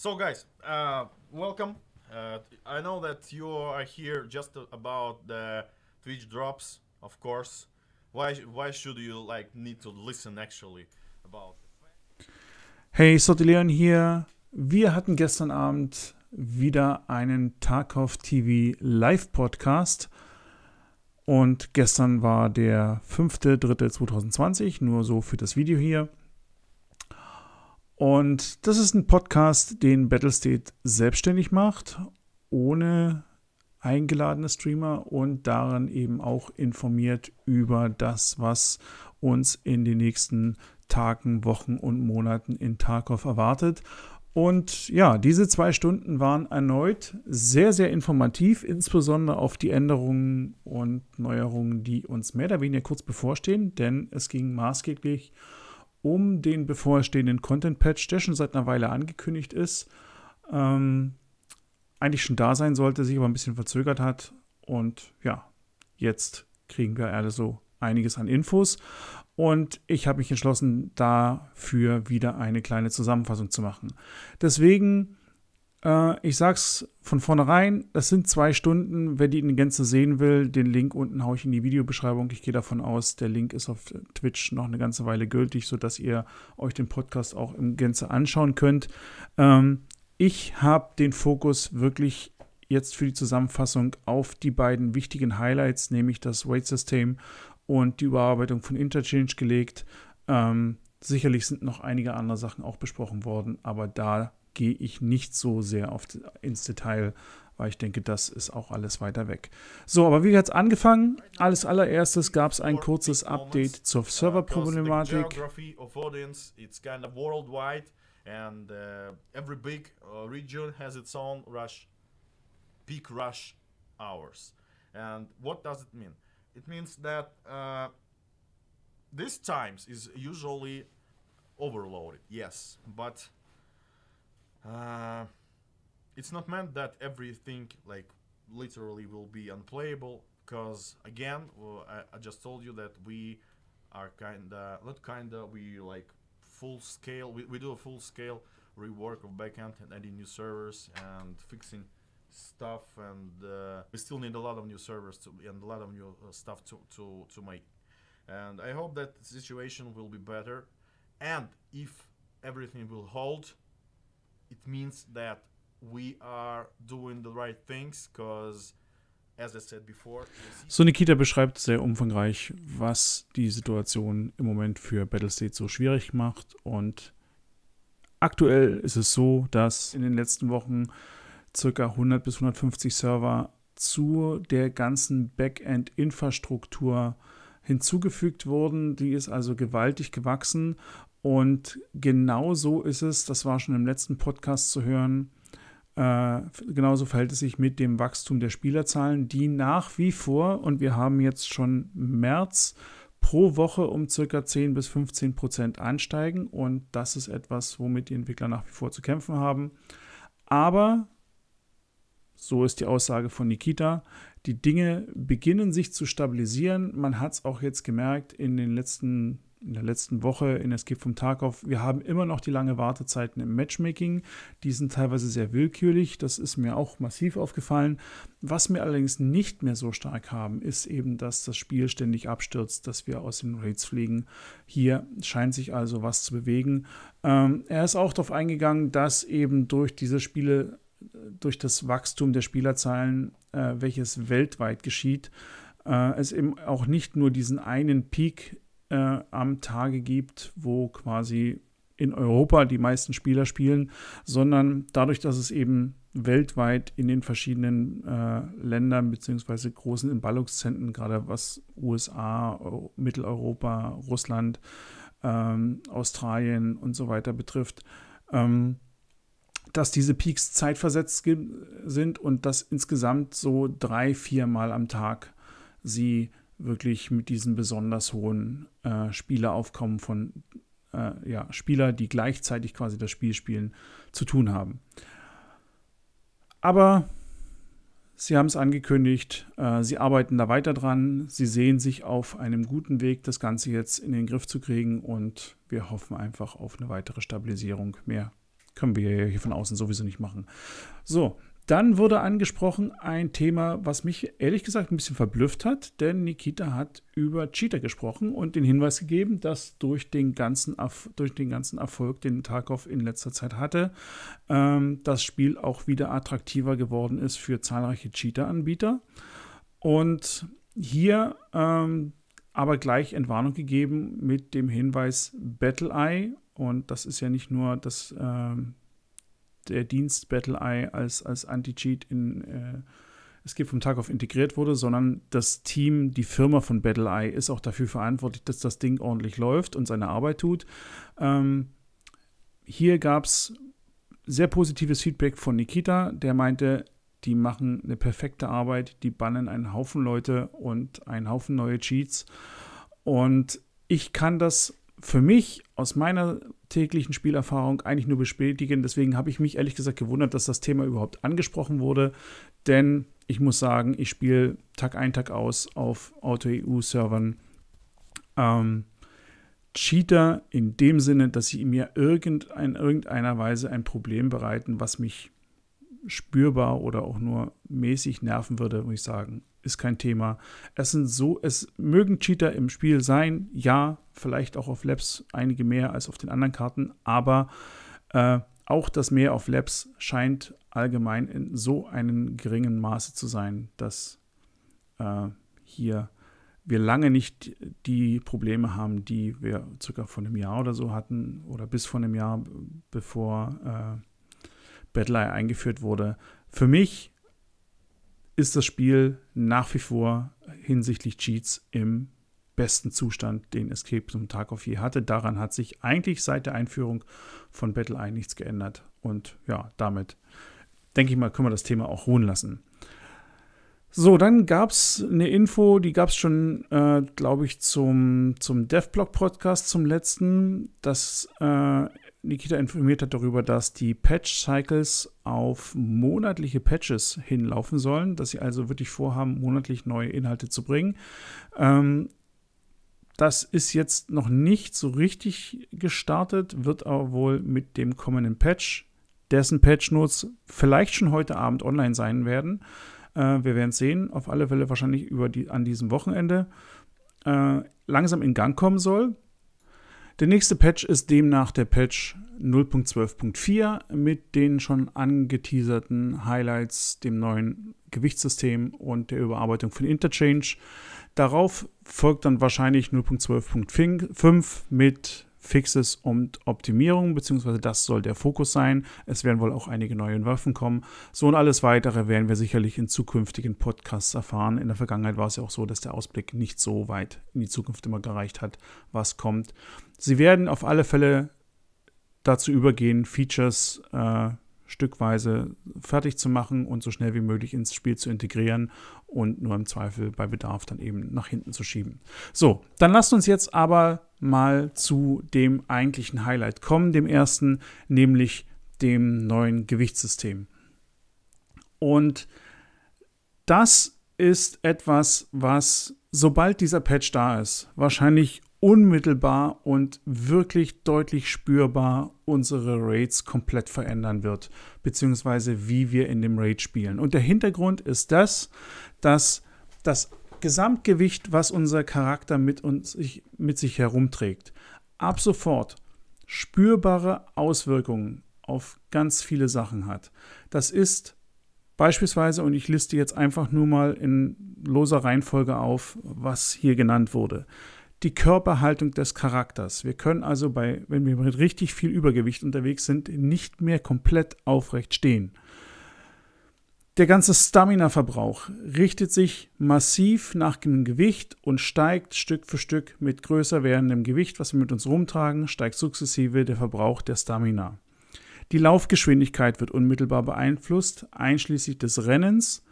So, guys, uh, welcome. Uh, I know that you are here just about the Twitch drops, of course. Why, why should you like need to listen actually about? Hey, Sotilion hier. Wir hatten gestern Abend wieder einen Tarkov TV Live Podcast. Und gestern war der 5.3.2020, nur so für das Video hier. Und das ist ein Podcast, den Battlestate selbstständig macht, ohne eingeladene Streamer und daran eben auch informiert über das, was uns in den nächsten Tagen, Wochen und Monaten in Tarkov erwartet. Und ja, diese zwei Stunden waren erneut sehr, sehr informativ, insbesondere auf die Änderungen und Neuerungen, die uns mehr oder weniger kurz bevorstehen, denn es ging maßgeblich um um den bevorstehenden Content-Patch, der schon seit einer Weile angekündigt ist, ähm, eigentlich schon da sein sollte, sich aber ein bisschen verzögert hat. Und ja, jetzt kriegen wir alle so einiges an Infos. Und ich habe mich entschlossen, dafür wieder eine kleine Zusammenfassung zu machen. Deswegen äh, ich sag's von vornherein, das sind zwei Stunden. Wer die in Gänze sehen will, den Link unten haue ich in die Videobeschreibung. Ich gehe davon aus, der Link ist auf Twitch noch eine ganze Weile gültig, sodass ihr euch den Podcast auch in Gänze anschauen könnt. Ähm, ich habe den Fokus wirklich jetzt für die Zusammenfassung auf die beiden wichtigen Highlights, nämlich das Weight-System und die Überarbeitung von Interchange gelegt. Ähm, sicherlich sind noch einige andere Sachen auch besprochen worden, aber da gehe ich nicht so sehr auf, ins Detail, weil ich denke, das ist auch alles weiter weg. So, aber wie hat es angefangen? Als allererstes gab es ein kurzes Update zur uh, Serverproblematik. And uh, uh, peak rush hours. And what does it mean? It means that uh, these times is usually overloaded, yes, but Uh, it's not meant that everything like literally will be unplayable because again I, I, just told you that we are kinda not kinda we like full scale we, we do a full scale rework of backend and adding new servers and fixing stuff and uh, we still need a lot of new servers to, and a lot of new uh, stuff to, to, to make and i hope that the situation will be better and if everything will hold it means that we are doing the right things because so Nikita beschreibt sehr umfangreich, was die Situation im Moment für Battlestate so schwierig macht. Und aktuell ist es so, dass in den letzten Wochen ca. 100 bis 150 Server zu der ganzen Backend-Infrastruktur hinzugefügt wurden. Die ist also gewaltig gewachsen und genau so ist es, das war schon im letzten Podcast zu hören, äh, genauso verhält es sich mit dem Wachstum der Spielerzahlen, die nach wie vor, und wir haben jetzt schon März, pro Woche um circa 10 bis 15 Prozent ansteigen. Und das ist etwas, womit die Entwickler nach wie vor zu kämpfen haben. Aber, so ist die Aussage von Nikita, die Dinge beginnen sich zu stabilisieren. Man hat es auch jetzt gemerkt in den letzten in der letzten Woche in Escape vom Tarkov. Wir haben immer noch die lange Wartezeiten im Matchmaking. Die sind teilweise sehr willkürlich. Das ist mir auch massiv aufgefallen. Was wir allerdings nicht mehr so stark haben, ist eben, dass das Spiel ständig abstürzt, dass wir aus den Raids fliegen. Hier scheint sich also was zu bewegen. Ähm, er ist auch darauf eingegangen, dass eben durch diese Spiele, äh, durch das Wachstum der Spielerzahlen, äh, welches weltweit geschieht, äh, es eben auch nicht nur diesen einen Peak äh, am Tage gibt, wo quasi in Europa die meisten Spieler spielen, sondern dadurch, dass es eben weltweit in den verschiedenen äh, Ländern bzw. großen Ballungszentren, gerade was USA, Euro, Mitteleuropa, Russland, ähm, Australien und so weiter betrifft, ähm, dass diese Peaks zeitversetzt sind und dass insgesamt so drei, viermal am Tag sie wirklich mit diesem besonders hohen äh, Spieleraufkommen von äh, ja, Spieler, die gleichzeitig quasi das Spiel spielen, zu tun haben. Aber sie haben es angekündigt, äh, sie arbeiten da weiter dran, sie sehen sich auf einem guten Weg, das Ganze jetzt in den Griff zu kriegen und wir hoffen einfach auf eine weitere Stabilisierung. Mehr können wir hier von außen sowieso nicht machen. So, dann wurde angesprochen ein Thema, was mich ehrlich gesagt ein bisschen verblüfft hat, denn Nikita hat über Cheater gesprochen und den Hinweis gegeben, dass durch den ganzen, durch den ganzen Erfolg, den Tarkov in letzter Zeit hatte, ähm, das Spiel auch wieder attraktiver geworden ist für zahlreiche Cheater-Anbieter. Und hier ähm, aber gleich Entwarnung gegeben mit dem Hinweis Battle Eye. Und das ist ja nicht nur das, ähm, der äh, Dienst BattleEye als, als Anti-Cheat in äh, Skip vom Tag auf integriert wurde, sondern das Team, die Firma von Battle Eye, ist auch dafür verantwortlich, dass das Ding ordentlich läuft und seine Arbeit tut. Ähm, hier gab es sehr positives Feedback von Nikita, der meinte, die machen eine perfekte Arbeit, die bannen einen Haufen Leute und einen Haufen neue Cheats. Und ich kann das für mich aus meiner täglichen Spielerfahrung eigentlich nur bestätigen. Deswegen habe ich mich ehrlich gesagt gewundert, dass das Thema überhaupt angesprochen wurde. Denn ich muss sagen, ich spiele Tag ein, Tag aus auf Auto-EU-Servern. Ähm, Cheater in dem Sinne, dass sie mir irgendein, in irgendeiner Weise ein Problem bereiten, was mich spürbar oder auch nur mäßig nerven würde, muss ich sagen, ist kein Thema. Es sind so, es mögen Cheater im Spiel sein, ja, vielleicht auch auf Labs einige mehr als auf den anderen Karten, aber äh, auch das Mehr auf Labs scheint allgemein in so einem geringen Maße zu sein, dass äh, hier wir lange nicht die Probleme haben, die wir circa vor einem Jahr oder so hatten oder bis vor einem Jahr, bevor äh, Battle eingeführt wurde. Für mich ist das Spiel nach wie vor hinsichtlich Cheats im besten Zustand, den Escape zum Tag Tarkov je hatte. Daran hat sich eigentlich seit der Einführung von Battle Eye nichts geändert. Und ja, damit denke ich mal, können wir das Thema auch ruhen lassen. So, dann gab es eine Info, die gab es schon, äh, glaube ich, zum, zum DevBlog-Podcast zum letzten, dass äh, Nikita informiert hat darüber, dass die Patch-Cycles auf monatliche Patches hinlaufen sollen, dass sie also wirklich vorhaben, monatlich neue Inhalte zu bringen. Ähm, das ist jetzt noch nicht so richtig gestartet, wird aber wohl mit dem kommenden Patch, dessen Patch-Notes vielleicht schon heute Abend online sein werden. Äh, wir werden es sehen, auf alle Fälle wahrscheinlich über die, an diesem Wochenende. Äh, langsam in Gang kommen soll. Der nächste Patch ist demnach der Patch 0.12.4 mit den schon angeteaserten Highlights, dem neuen Gewichtssystem und der Überarbeitung von Interchange. Darauf folgt dann wahrscheinlich 0.12.5 mit Fixes und Optimierung, beziehungsweise das soll der Fokus sein. Es werden wohl auch einige neue Waffen kommen. So und alles weitere werden wir sicherlich in zukünftigen Podcasts erfahren. In der Vergangenheit war es ja auch so, dass der Ausblick nicht so weit in die Zukunft immer gereicht hat, was kommt. Sie werden auf alle Fälle dazu übergehen, Features äh, stückweise fertig zu machen und so schnell wie möglich ins Spiel zu integrieren und nur im Zweifel bei Bedarf dann eben nach hinten zu schieben. So, dann lasst uns jetzt aber mal zu dem eigentlichen Highlight kommen, dem ersten, nämlich dem neuen Gewichtssystem. Und das ist etwas, was sobald dieser Patch da ist, wahrscheinlich unmittelbar und wirklich deutlich spürbar unsere Raids komplett verändern wird, beziehungsweise wie wir in dem Raid spielen. Und der Hintergrund ist das, dass das Gesamtgewicht, was unser Charakter mit, uns, mit sich herumträgt, ab sofort spürbare Auswirkungen auf ganz viele Sachen hat. Das ist beispielsweise, und ich liste jetzt einfach nur mal in loser Reihenfolge auf, was hier genannt wurde die Körperhaltung des Charakters. Wir können also bei, wenn wir mit richtig viel Übergewicht unterwegs sind, nicht mehr komplett aufrecht stehen. Der ganze Stamina-Verbrauch richtet sich massiv nach dem Gewicht und steigt Stück für Stück mit größer werdendem Gewicht, was wir mit uns rumtragen, steigt sukzessive der Verbrauch der Stamina. Die Laufgeschwindigkeit wird unmittelbar beeinflusst, einschließlich des Rennens.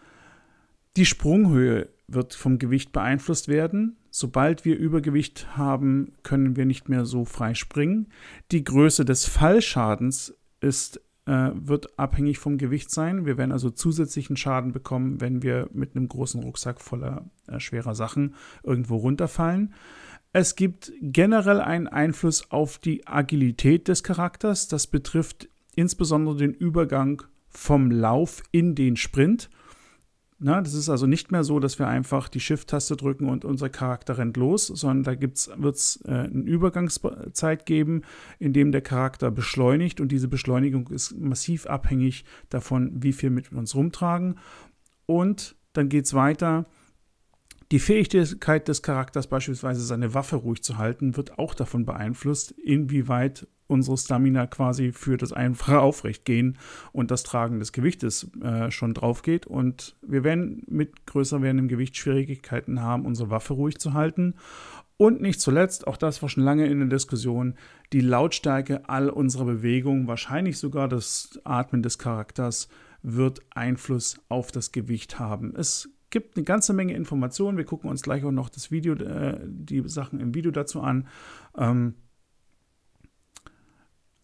Die Sprunghöhe wird vom Gewicht beeinflusst werden. Sobald wir Übergewicht haben, können wir nicht mehr so frei springen. Die Größe des Fallschadens ist, äh, wird abhängig vom Gewicht sein. Wir werden also zusätzlichen Schaden bekommen, wenn wir mit einem großen Rucksack voller äh, schwerer Sachen irgendwo runterfallen. Es gibt generell einen Einfluss auf die Agilität des Charakters. Das betrifft insbesondere den Übergang vom Lauf in den Sprint. Na, ne, das ist also nicht mehr so, dass wir einfach die Shift-Taste drücken und unser Charakter rennt los, sondern da wird es äh, eine Übergangszeit geben, in dem der Charakter beschleunigt und diese Beschleunigung ist massiv abhängig davon, wie viel mit uns rumtragen. Und dann geht es weiter. Die Fähigkeit des Charakters, beispielsweise seine Waffe ruhig zu halten, wird auch davon beeinflusst, inwieweit unsere Stamina quasi für das einfache Aufrechtgehen und das Tragen des Gewichtes äh, schon drauf geht. Und wir werden mit größer werdendem Gewicht Schwierigkeiten haben, unsere Waffe ruhig zu halten. Und nicht zuletzt, auch das war schon lange in der Diskussion, die Lautstärke all unserer Bewegungen, wahrscheinlich sogar das Atmen des Charakters, wird Einfluss auf das Gewicht haben. Es gibt eine ganze Menge Informationen. Wir gucken uns gleich auch noch das Video, äh, die Sachen im Video dazu an. Ähm,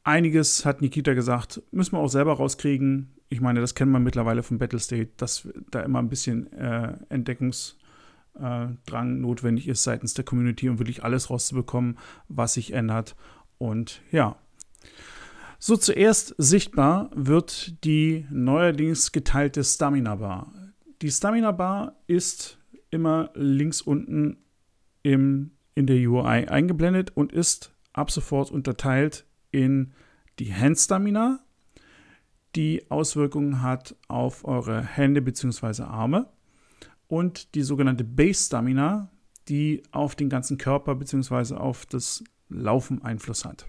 einiges, hat Nikita gesagt, müssen wir auch selber rauskriegen. Ich meine, das kennen wir mittlerweile von Battlestate, dass da immer ein bisschen äh, Entdeckungsdrang äh, notwendig ist seitens der Community, um wirklich alles rauszubekommen, was sich ändert. Und ja. So zuerst sichtbar wird die neuerdings geteilte Stamina Bar. Die Stamina Bar ist immer links unten im, in der UI eingeblendet und ist ab sofort unterteilt in die Handstamina, die Auswirkungen hat auf eure Hände bzw. Arme und die sogenannte Base Stamina, die auf den ganzen Körper bzw. auf das Laufen Einfluss hat.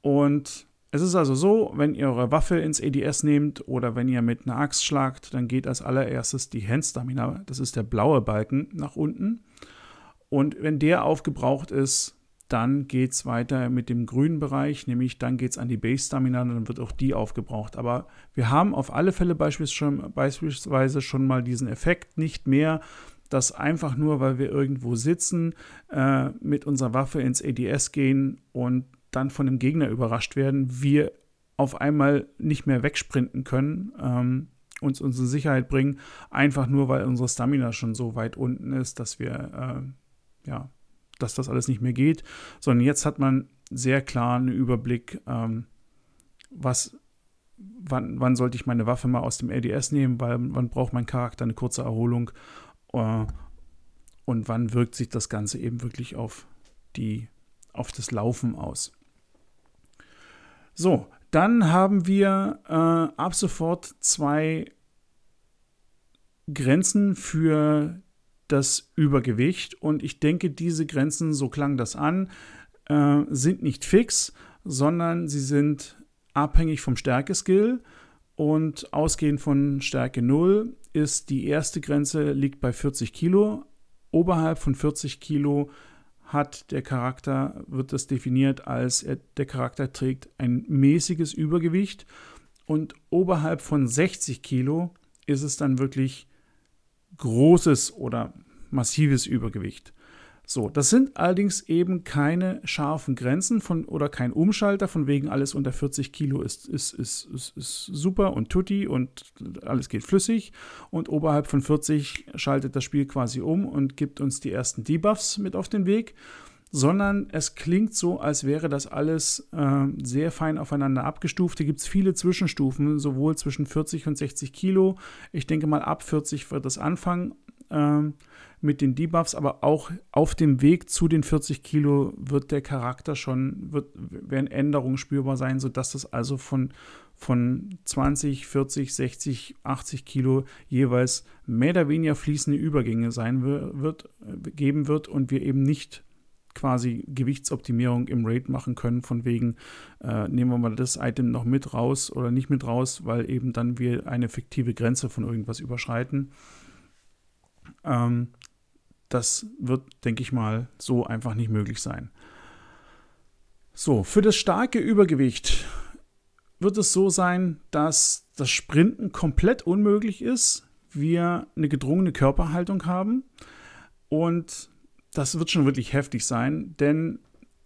Und es ist also so, wenn ihr eure Waffe ins EDS nehmt oder wenn ihr mit einer Axt schlagt, dann geht als allererstes die Handstamina, das ist der blaue Balken, nach unten. Und wenn der aufgebraucht ist, dann geht es weiter mit dem grünen Bereich, nämlich dann geht es an die Base-Stamina, dann wird auch die aufgebraucht. Aber wir haben auf alle Fälle beispielsweise schon mal diesen Effekt, nicht mehr, dass einfach nur, weil wir irgendwo sitzen, äh, mit unserer Waffe ins ADS e gehen und dann von dem Gegner überrascht werden, wir auf einmal nicht mehr wegsprinten können, ähm, uns unsere Sicherheit bringen, einfach nur, weil unsere Stamina schon so weit unten ist, dass wir äh, ja, dass das alles nicht mehr geht, sondern jetzt hat man sehr klar einen Überblick, ähm, was, wann, wann sollte ich meine Waffe mal aus dem LDS nehmen, weil, wann braucht mein Charakter eine kurze Erholung äh, und wann wirkt sich das Ganze eben wirklich auf, die, auf das Laufen aus. So, dann haben wir äh, ab sofort zwei Grenzen für das Übergewicht. Und ich denke, diese Grenzen, so klang das an, äh, sind nicht fix, sondern sie sind abhängig vom Stärke-Skill. Und ausgehend von Stärke 0 ist die erste Grenze liegt bei 40 Kilo. Oberhalb von 40 Kilo hat der Charakter, wird das definiert als er, äh, der Charakter trägt ein mäßiges Übergewicht. Und oberhalb von 60 Kilo ist es dann wirklich großes oder massives Übergewicht. So, das sind allerdings eben keine scharfen Grenzen von, oder kein Umschalter, von wegen alles unter 40 Kilo ist, ist, ist, ist, ist super und tutti und alles geht flüssig. Und oberhalb von 40 schaltet das Spiel quasi um und gibt uns die ersten Debuffs mit auf den Weg sondern es klingt so, als wäre das alles äh, sehr fein aufeinander abgestuft. Hier gibt es viele Zwischenstufen, sowohl zwischen 40 und 60 Kilo. Ich denke mal, ab 40 wird das anfangen äh, mit den Debuffs, aber auch auf dem Weg zu den 40 Kilo wird der Charakter schon, wird, werden Änderungen spürbar sein, sodass das also von, von 20, 40, 60, 80 Kilo jeweils mehr oder weniger fließende Übergänge sein wird, geben wird und wir eben nicht quasi Gewichtsoptimierung im Raid machen können, von wegen, äh, nehmen wir mal das Item noch mit raus oder nicht mit raus, weil eben dann wir eine fiktive Grenze von irgendwas überschreiten. Ähm, das wird, denke ich mal, so einfach nicht möglich sein. So, für das starke Übergewicht wird es so sein, dass das Sprinten komplett unmöglich ist, wir eine gedrungene Körperhaltung haben und das wird schon wirklich heftig sein, denn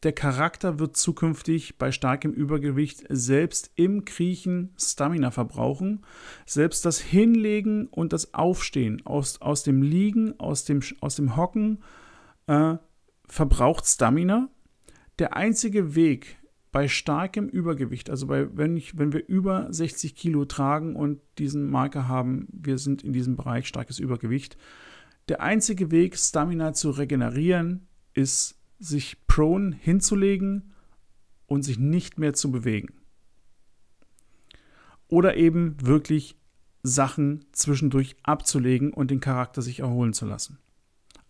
der Charakter wird zukünftig bei starkem Übergewicht selbst im Kriechen Stamina verbrauchen. Selbst das Hinlegen und das Aufstehen aus, aus dem Liegen, aus dem, aus dem Hocken äh, verbraucht Stamina. Der einzige Weg bei starkem Übergewicht, also bei, wenn, ich, wenn wir über 60 Kilo tragen und diesen Marker haben, wir sind in diesem Bereich starkes Übergewicht, der einzige Weg, Stamina zu regenerieren, ist, sich prone hinzulegen und sich nicht mehr zu bewegen. Oder eben wirklich Sachen zwischendurch abzulegen und den Charakter sich erholen zu lassen.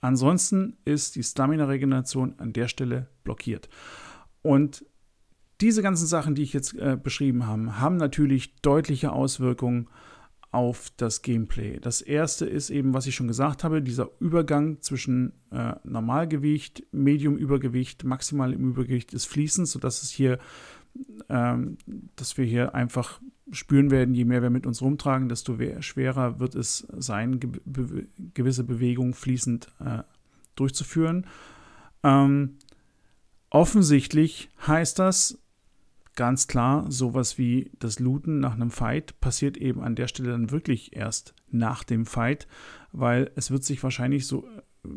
Ansonsten ist die Stamina-Regeneration an der Stelle blockiert. Und diese ganzen Sachen, die ich jetzt äh, beschrieben habe, haben natürlich deutliche Auswirkungen auf das Gameplay. Das erste ist eben, was ich schon gesagt habe, dieser Übergang zwischen äh, Normalgewicht, Medium-Übergewicht, maximal im Übergewicht ist fließend, sodass es hier, ähm, dass wir hier einfach spüren werden, je mehr wir mit uns rumtragen, desto schwerer wird es sein, ge be gewisse Bewegungen fließend äh, durchzuführen. Ähm, offensichtlich heißt das, ganz klar, sowas wie das Looten nach einem Fight passiert eben an der Stelle dann wirklich erst nach dem Fight, weil es wird sich wahrscheinlich so äh,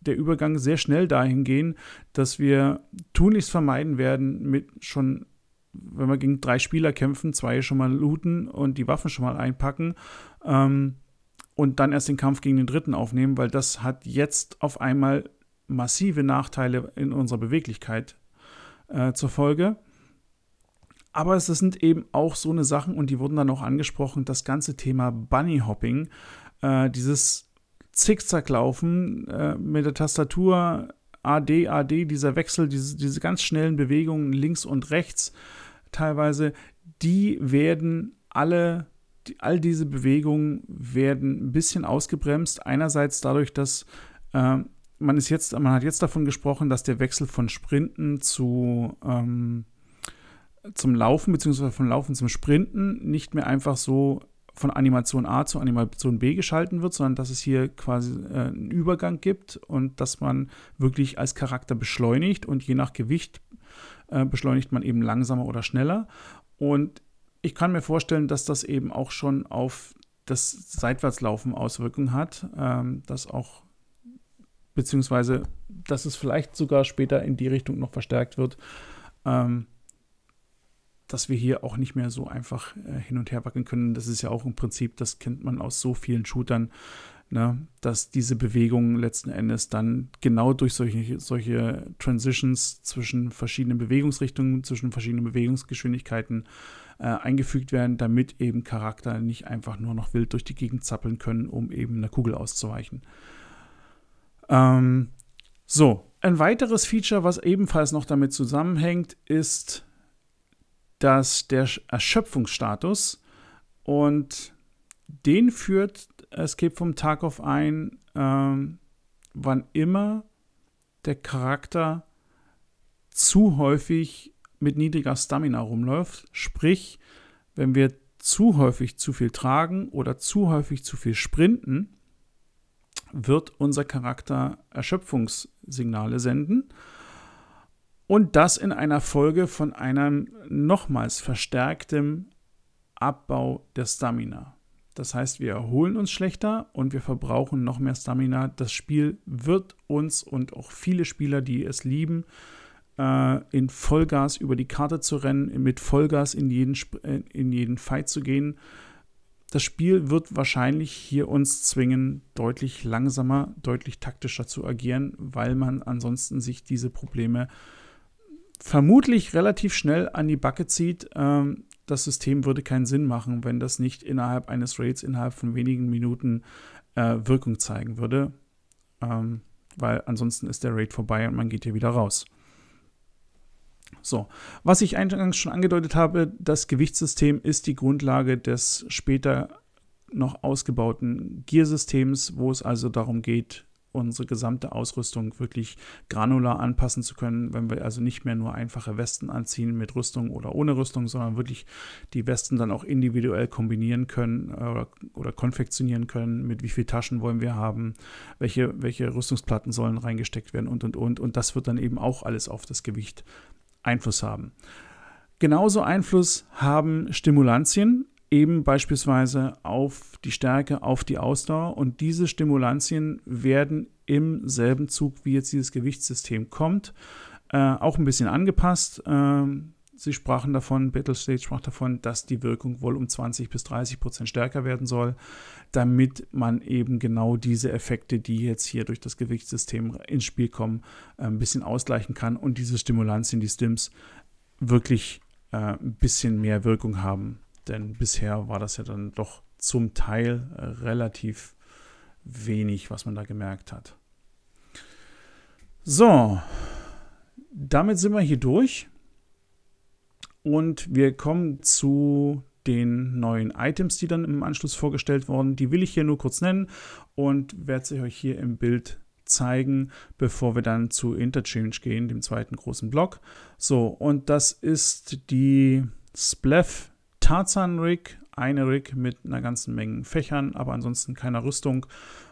der Übergang sehr schnell dahin gehen, dass wir tunlichst vermeiden werden, mit schon, wenn wir gegen drei Spieler kämpfen, zwei schon mal looten und die Waffen schon mal einpacken. Ähm, und dann erst den Kampf gegen den Dritten aufnehmen, weil das hat jetzt auf einmal massive Nachteile in unserer Beweglichkeit äh, zur Folge. Aber es sind eben auch so eine Sachen, und die wurden dann auch angesprochen, das ganze Thema Bunny Hopping, äh, dieses Zickzacklaufen äh, mit der Tastatur AD, AD, dieser Wechsel, diese, diese ganz schnellen Bewegungen links und rechts teilweise, die werden alle, die, all diese Bewegungen werden ein bisschen ausgebremst. Einerseits dadurch, dass äh, man ist jetzt, man hat jetzt davon gesprochen, dass der Wechsel von Sprinten zu ähm, zum Laufen bzw. vom Laufen zum Sprinten nicht mehr einfach so von Animation A zu Animation B geschalten wird, sondern dass es hier quasi äh, einen Übergang gibt und dass man wirklich als Charakter beschleunigt und je nach Gewicht äh, beschleunigt man eben langsamer oder schneller. Und ich kann mir vorstellen, dass das eben auch schon auf das Seitwärtslaufen Auswirkungen hat, ähm, dass auch beziehungsweise dass es vielleicht sogar später in die Richtung noch verstärkt wird. Ähm, dass wir hier auch nicht mehr so einfach äh, hin und her wackeln können. Das ist ja auch im Prinzip, das kennt man aus so vielen Shootern, ne? dass diese Bewegungen letzten Endes dann genau durch solche, solche Transitions zwischen verschiedenen Bewegungsrichtungen, zwischen verschiedenen Bewegungsgeschwindigkeiten äh, eingefügt werden, damit eben Charakter nicht einfach nur noch wild durch die Gegend zappeln können, um eben einer Kugel auszuweichen. Ähm, so, ein weiteres Feature, was ebenfalls noch damit zusammenhängt, ist dass der Erschöpfungsstatus und den führt Escape vom Tag auf ein, ähm, wann immer der Charakter zu häufig mit niedriger Stamina rumläuft. Sprich, wenn wir zu häufig zu viel tragen oder zu häufig zu viel sprinten, wird unser Charakter Erschöpfungssignale senden und das in einer Folge von einem nochmals verstärktem Abbau der Stamina. Das heißt, wir erholen uns schlechter und wir verbrauchen noch mehr Stamina. Das Spiel wird uns und auch viele Spieler, die es lieben, äh, in Vollgas über die Karte zu rennen, mit Vollgas in jeden, äh, in jeden Fight zu gehen. Das Spiel wird wahrscheinlich hier uns zwingen, deutlich langsamer, deutlich taktischer zu agieren, weil man ansonsten sich diese Probleme äh, vermutlich relativ schnell an die Backe zieht. Ähm, das System würde keinen Sinn machen, wenn das nicht innerhalb eines Raids, innerhalb von wenigen Minuten äh, Wirkung zeigen würde. Ähm, weil ansonsten ist der Raid vorbei und man geht hier wieder raus. So, was ich eingangs schon angedeutet habe, das Gewichtssystem ist die Grundlage des später noch ausgebauten Gear-Systems, wo es also darum geht, unsere gesamte Ausrüstung wirklich granular anpassen zu können, wenn wir also nicht mehr nur einfache Westen anziehen mit Rüstung oder ohne Rüstung, sondern wirklich die Westen dann auch individuell kombinieren können äh, oder, oder konfektionieren können, mit wie viel Taschen wollen wir haben, welche, welche Rüstungsplatten sollen reingesteckt werden und und und. Und das wird dann eben auch alles auf das Gewicht Einfluss haben. Genauso Einfluss haben Stimulantien eben beispielsweise auf die Stärke, auf die Ausdauer. Und diese Stimulantien werden im selben Zug, wie jetzt dieses Gewichtssystem kommt, äh, auch ein bisschen angepasst. Ähm, Sie sprachen davon, Battlestate sprach davon, dass die Wirkung wohl um 20 bis 30 Prozent stärker werden soll, damit man eben genau diese Effekte, die jetzt hier durch das Gewichtssystem ins Spiel kommen, äh, ein bisschen ausgleichen kann und diese Stimulantien, die Stims, wirklich äh, ein bisschen mehr Wirkung haben. Denn bisher war das ja dann doch zum Teil äh, relativ wenig, was man da gemerkt hat. So, damit sind wir hier durch. Und wir kommen zu den neuen Items, die dann im Anschluss vorgestellt wurden. Die will ich hier nur kurz nennen und werde sie euch hier im Bild zeigen, bevor wir dann zu Interchange gehen, dem zweiten großen Block. So, und das ist die Splef Tarzan-Rig, eine Rig mit einer ganzen Menge Fächern, aber ansonsten keiner Rüstung.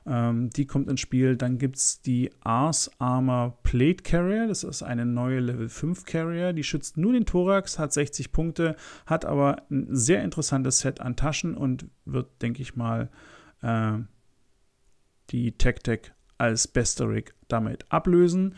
Ähm, die kommt ins Spiel. Dann gibt es die Ars Armor Plate Carrier. Das ist eine neue Level 5 Carrier. Die schützt nur den Thorax, hat 60 Punkte, hat aber ein sehr interessantes Set an Taschen und wird, denke ich mal, äh, die Tech-Tech als beste Rig damit ablösen.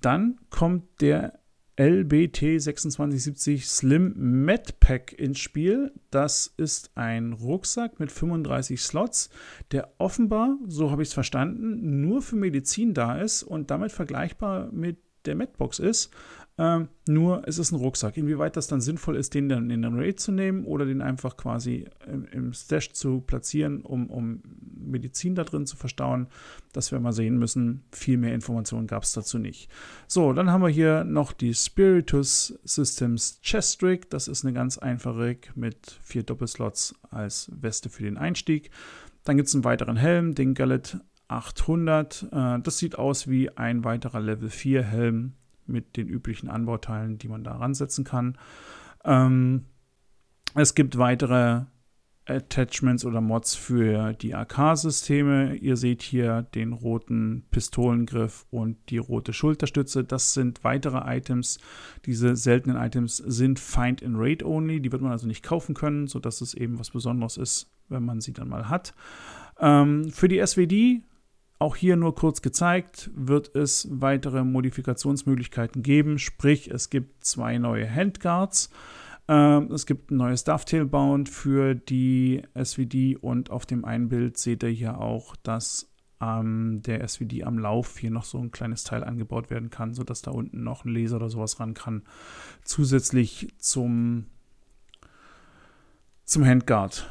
Dann kommt der LBT2670 Slim Pack ins Spiel. Das ist ein Rucksack mit 35 Slots, der offenbar, so habe ich es verstanden, nur für Medizin da ist und damit vergleichbar mit der Medbox ist. Ähm, nur es ist ein Rucksack. Inwieweit das dann sinnvoll ist, den dann in den Raid zu nehmen oder den einfach quasi im, im Stash zu platzieren, um, um Medizin da drin zu verstauen, das werden wir sehen müssen. Viel mehr Informationen gab es dazu nicht. So, dann haben wir hier noch die Spiritus Systems Chest Rig. Das ist eine ganz einfache Rig mit vier Doppelslots als Weste für den Einstieg. Dann gibt es einen weiteren Helm, den Gallet 800. Äh, das sieht aus wie ein weiterer Level 4 Helm mit den üblichen Anbauteilen, die man da ransetzen kann. Ähm, es gibt weitere Attachments oder Mods für die AK-Systeme. Ihr seht hier den roten Pistolengriff und die rote Schulterstütze. Das sind weitere Items. Diese seltenen Items sind Find and Raid Only. Die wird man also nicht kaufen können, sodass es eben was Besonderes ist, wenn man sie dann mal hat. Ähm, für die SWD auch hier nur kurz gezeigt, wird es weitere Modifikationsmöglichkeiten geben, sprich es gibt zwei neue Handguards, ähm, es gibt ein neues Dovetail-Bound für die SVD und auf dem einen Bild seht ihr hier auch, dass ähm, der SVD am Lauf hier noch so ein kleines Teil angebaut werden kann, sodass da unten noch ein Laser oder sowas ran kann, zusätzlich zum, zum Handguard.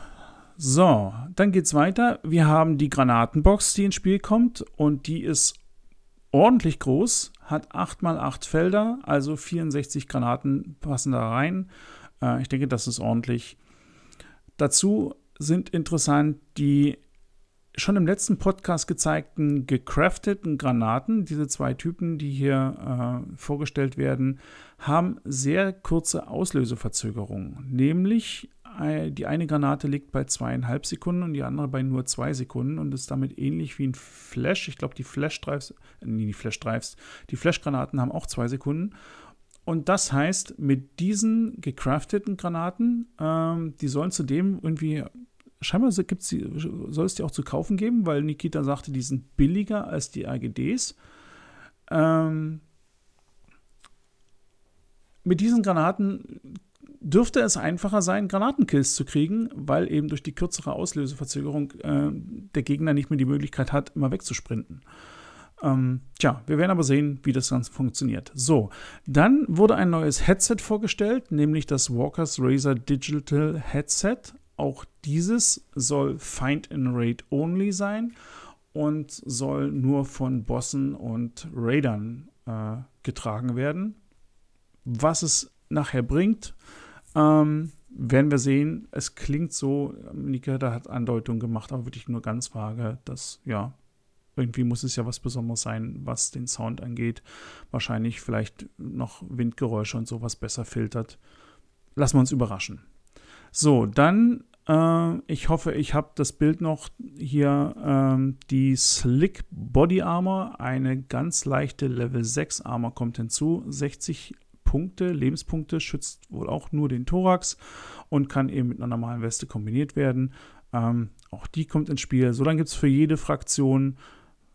So, dann geht's weiter. Wir haben die Granatenbox, die ins Spiel kommt und die ist ordentlich groß, hat 8x8 Felder, also 64 Granaten passen da rein. Äh, ich denke, das ist ordentlich. Dazu sind interessant die schon im letzten Podcast gezeigten gecrafteten Granaten, diese zwei Typen, die hier äh, vorgestellt werden, haben sehr kurze Auslöseverzögerungen. Nämlich äh, die eine Granate liegt bei zweieinhalb Sekunden und die andere bei nur zwei Sekunden und ist damit ähnlich wie ein Flash. Ich glaube, die Flash-Drives, äh, nee, die Flash-Drives, die Flash-Granaten haben auch zwei Sekunden. Und das heißt, mit diesen gecrafteten Granaten, ähm, die sollen zudem irgendwie scheinbar gibt's die, soll es die auch zu kaufen geben, weil Nikita sagte, die sind billiger als die AGDs. Ähm, mit diesen Granaten dürfte es einfacher sein, Granatenkills zu kriegen, weil eben durch die kürzere Auslöseverzögerung äh, der Gegner nicht mehr die Möglichkeit hat, immer wegzusprinten. Ähm, tja, wir werden aber sehen, wie das Ganze funktioniert. So, dann wurde ein neues Headset vorgestellt, nämlich das Walkers Razer Digital Headset. Auch dieses soll Find and Raid Only sein und soll nur von Bossen und Raidern äh, getragen werden. Was es nachher bringt, ähm, werden wir sehen. Es klingt so, Nika da hat Andeutungen gemacht, aber wirklich nur ganz vage, dass ja, irgendwie muss es ja was Besonderes sein, was den Sound angeht. Wahrscheinlich vielleicht noch Windgeräusche und sowas besser filtert. Lassen wir uns überraschen. So, dann, äh, ich hoffe, ich habe das Bild noch hier, ähm, die Slick Body Armor, eine ganz leichte Level 6 Armor kommt hinzu, 60 Punkte, Lebenspunkte, schützt wohl auch nur den Thorax und kann eben mit einer normalen Weste kombiniert werden. Ähm, auch die kommt ins Spiel. So, dann gibt es für jede Fraktion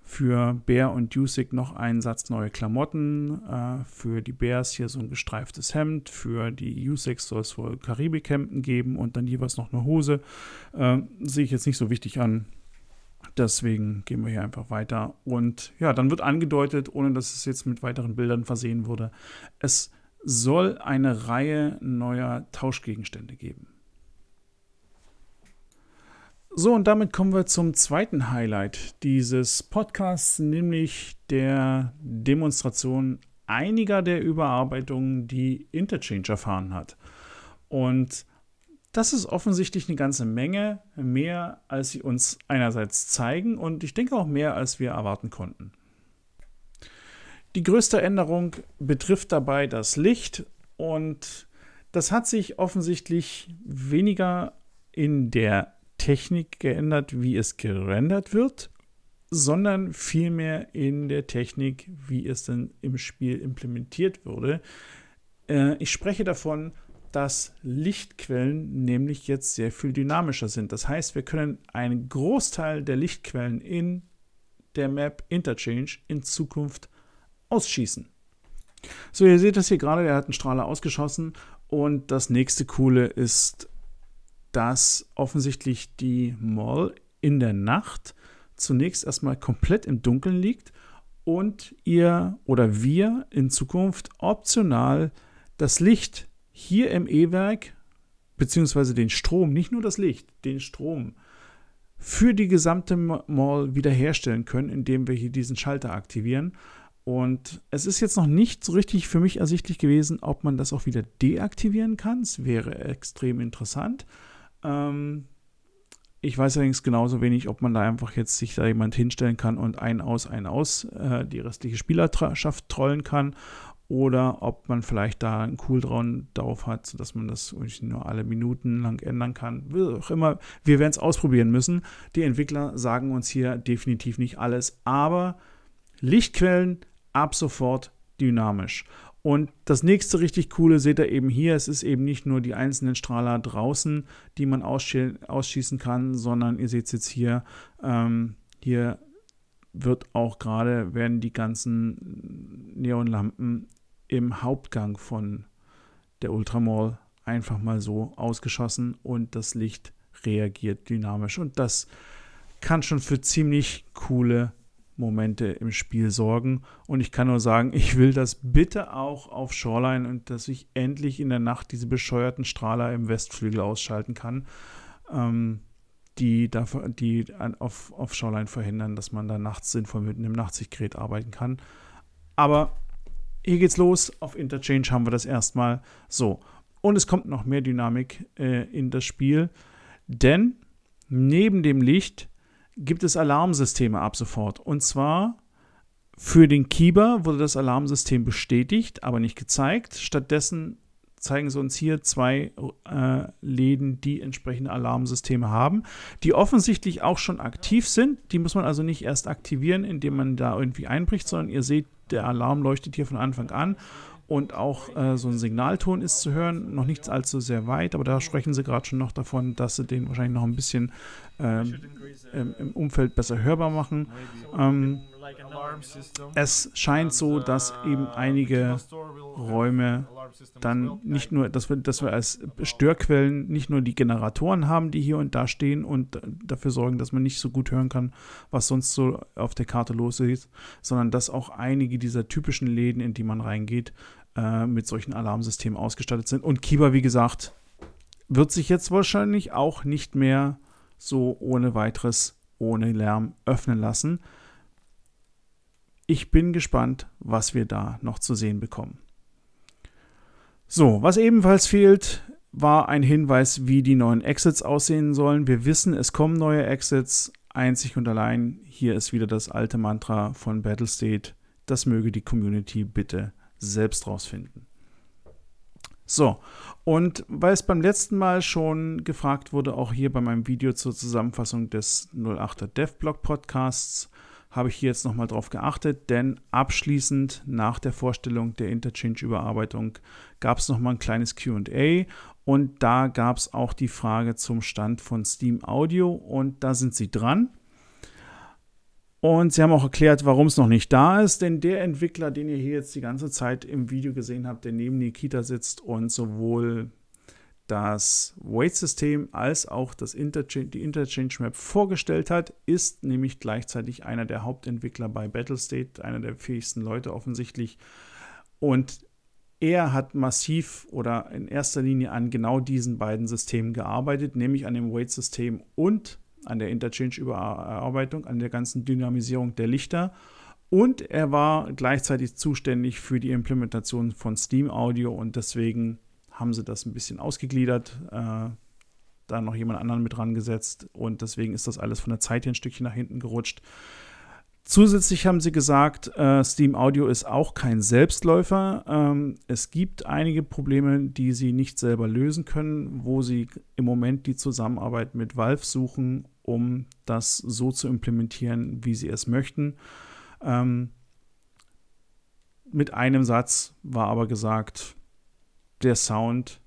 für Bär und Jusik noch einen Satz neue Klamotten. Äh, für die Bears hier so ein gestreiftes Hemd. Für die Jusik soll es wohl Karibikhemden geben und dann jeweils noch eine Hose. Äh, Sehe ich jetzt nicht so wichtig an. Deswegen gehen wir hier einfach weiter. Und ja, dann wird angedeutet, ohne dass es jetzt mit weiteren Bildern versehen wurde, es soll eine Reihe neuer Tauschgegenstände geben. So, und damit kommen wir zum zweiten Highlight dieses Podcasts, nämlich der Demonstration einiger der Überarbeitungen, die Interchange erfahren hat. Und das ist offensichtlich eine ganze Menge mehr, als sie uns einerseits zeigen und ich denke auch mehr, als wir erwarten konnten. Die größte Änderung betrifft dabei das Licht und das hat sich offensichtlich weniger in der Technik geändert, wie es gerendert wird, sondern vielmehr in der Technik, wie es dann im Spiel implementiert wurde. Äh, ich spreche davon, dass Lichtquellen nämlich jetzt sehr viel dynamischer sind. Das heißt, wir können einen Großteil der Lichtquellen in der Map Interchange in Zukunft ausschießen. So, ihr seht das hier gerade, der hat einen Strahler ausgeschossen und das nächste coole ist dass offensichtlich die Mall in der Nacht zunächst erstmal komplett im Dunkeln liegt und ihr oder wir in Zukunft optional das Licht hier im E-Werk bzw. den Strom, nicht nur das Licht, den Strom für die gesamte Mall wiederherstellen können, indem wir hier diesen Schalter aktivieren. Und es ist jetzt noch nicht so richtig für mich ersichtlich gewesen, ob man das auch wieder deaktivieren kann. Es wäre extrem interessant. Ähm, ich weiß allerdings genauso wenig, ob man da einfach jetzt sich da jemand hinstellen kann und ein aus, ein aus äh, die restliche Spielerschaft trollen kann oder ob man vielleicht da einen Cooldown drauf hat, sodass man das nur alle Minuten lang ändern kann. Wie auch immer, wir werden es ausprobieren müssen. Die Entwickler sagen uns hier definitiv nicht alles, aber Lichtquellen ab sofort dynamisch. Und das nächste richtig coole seht ihr eben hier. Es ist eben nicht nur die einzelnen Strahler draußen, die man ausschießen kann, sondern ihr seht es jetzt hier. Ähm, hier wird auch gerade, werden die ganzen Neonlampen im Hauptgang von der Ultramall einfach mal so ausgeschossen und das Licht reagiert dynamisch. Und das kann schon für ziemlich coole Momente im Spiel sorgen. Und ich kann nur sagen, ich will das bitte auch auf Shoreline und dass ich endlich in der Nacht diese bescheuerten Strahler im Westflügel ausschalten kann, ähm, die, dafür, die an, auf, auf Shoreline verhindern, dass man da nachts sinnvoll mit einem Nachtsichtgerät arbeiten kann. Aber hier geht's los. Auf Interchange haben wir das erstmal so. Und es kommt noch mehr Dynamik äh, in das Spiel, denn neben dem Licht gibt es Alarmsysteme ab sofort. Und zwar für den Keeper wurde das Alarmsystem bestätigt, aber nicht gezeigt. Stattdessen zeigen sie uns hier zwei äh, Läden, die entsprechende Alarmsysteme haben, die offensichtlich auch schon aktiv sind. Die muss man also nicht erst aktivieren, indem man da irgendwie einbricht, sondern ihr seht, der Alarm leuchtet hier von Anfang an und auch äh, so ein Signalton ist zu hören. Noch nichts allzu sehr weit, aber da sprechen sie gerade schon noch davon, dass sie den wahrscheinlich noch ein bisschen ähm, im, Umfeld besser hörbar machen. Ähm, es scheint so, dass uh, eben einige Räume dann nicht nur, dass wir, dass wir als Störquellen nicht nur die Generatoren haben, die hier und da stehen und dafür sorgen, dass man nicht so gut hören kann, was sonst so auf der Karte los ist, sondern dass auch einige dieser typischen Läden, in die man reingeht, äh, mit solchen Alarmsystemen ausgestattet sind. Und Kiba, wie gesagt, wird sich jetzt wahrscheinlich auch nicht mehr so ohne weiteres ohne Lärm öffnen lassen. Ich bin gespannt, was wir da noch zu sehen bekommen. So, was ebenfalls fehlt, war ein Hinweis, wie die neuen Exits aussehen sollen. Wir wissen, es kommen neue Exits, einzig und allein. Hier ist wieder das alte Mantra von Battlestate. Das möge die Community bitte selbst rausfinden. So, und weil es beim letzten Mal schon gefragt wurde, auch hier bei meinem Video zur Zusammenfassung des 08er DevBlog Podcasts, habe ich hier jetzt nochmal drauf geachtet, denn abschließend nach der Vorstellung der Interchange-Überarbeitung gab es nochmal ein kleines QA und da gab es auch die Frage zum Stand von Steam Audio und da sind sie dran. Und sie haben auch erklärt, warum es noch nicht da ist, denn der Entwickler, den ihr hier jetzt die ganze Zeit im Video gesehen habt, der neben Nikita sitzt und sowohl das Weight-System als auch das Interchange, die Interchange-Map vorgestellt hat, ist nämlich gleichzeitig einer der Hauptentwickler bei Battlestate, einer der fähigsten Leute offensichtlich. Und er hat massiv oder in erster Linie an genau diesen beiden Systemen gearbeitet, nämlich an dem Weight-System und an der Interchange-Überarbeitung, an der ganzen Dynamisierung der Lichter. Und er war gleichzeitig zuständig für die Implementation von Steam Audio und deswegen haben sie das ein bisschen ausgegliedert, äh, da noch jemand anderen mit dran gesetzt und deswegen ist das alles von der Zeit hier ein Stückchen nach hinten gerutscht. Zusätzlich haben sie gesagt, äh, Steam Audio ist auch kein Selbstläufer. Ähm, es gibt einige Probleme, die sie nicht selber lösen können, wo sie im Moment die Zusammenarbeit mit Valve suchen, um das so zu implementieren, wie sie es möchten. Ähm, mit einem Satz war aber gesagt, der Sound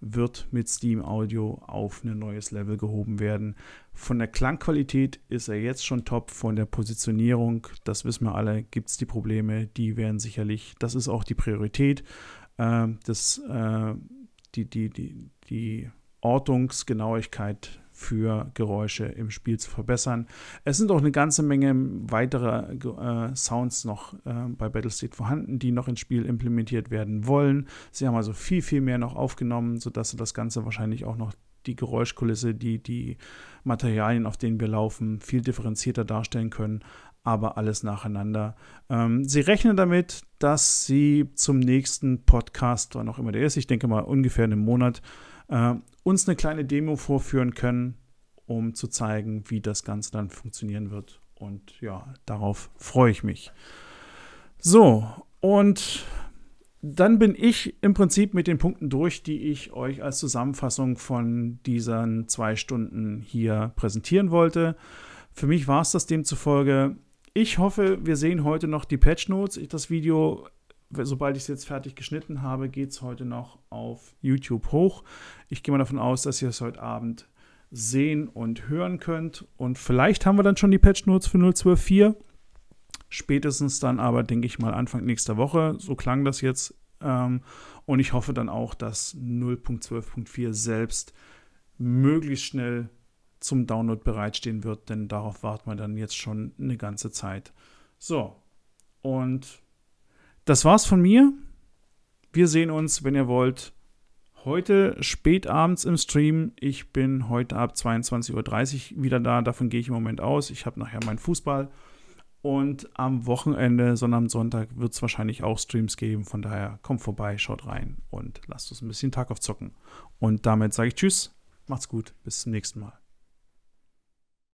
wird mit Steam Audio auf ein neues Level gehoben werden. Von der Klangqualität ist er jetzt schon top, von der Positionierung, das wissen wir alle, gibt es die Probleme, die werden sicherlich, das ist auch die Priorität, äh, das, äh, die, die, die, die Ortungsgenauigkeit für Geräusche im Spiel zu verbessern. Es sind auch eine ganze Menge weiterer äh, Sounds noch äh, bei Battlestate vorhanden, die noch ins Spiel implementiert werden wollen. Sie haben also viel, viel mehr noch aufgenommen, sodass sie das Ganze wahrscheinlich auch noch die Geräuschkulisse, die, die Materialien, auf denen wir laufen, viel differenzierter darstellen können, aber alles nacheinander. Ähm, sie rechnen damit, dass sie zum nächsten Podcast, wann auch immer der ist, ich denke mal ungefähr einen Monat, äh, uns eine kleine Demo vorführen können, um zu zeigen, wie das Ganze dann funktionieren wird. Und ja, darauf freue ich mich. So, und dann bin ich im Prinzip mit den Punkten durch, die ich euch als Zusammenfassung von diesen zwei Stunden hier präsentieren wollte. Für mich war es das demzufolge. Ich hoffe, wir sehen heute noch die Patch Notes. Das Video sobald ich es jetzt fertig geschnitten habe, geht es heute noch auf YouTube hoch. Ich gehe mal davon aus, dass ihr es heute Abend sehen und hören könnt. Und vielleicht haben wir dann schon die Patch Notes für 0.12.4. Spätestens dann aber, denke ich mal, Anfang nächster Woche. So klang das jetzt. Ähm, und ich hoffe dann auch, dass 0.12.4 selbst möglichst schnell zum Download bereitstehen wird, denn darauf warten wir dann jetzt schon eine ganze Zeit. So, und das war's von mir. Wir sehen uns, wenn ihr wollt, heute spät abends im Stream. Ich bin heute ab 22.30 Uhr wieder da. Davon gehe ich im Moment aus. Ich habe nachher meinen Fußball. Und am Wochenende, sondern am Sonntag wird es wahrscheinlich auch Streams geben. Von daher kommt vorbei, schaut rein und lasst uns ein bisschen Tag aufzocken. Und damit sage ich Tschüss, macht's gut, bis zum nächsten Mal.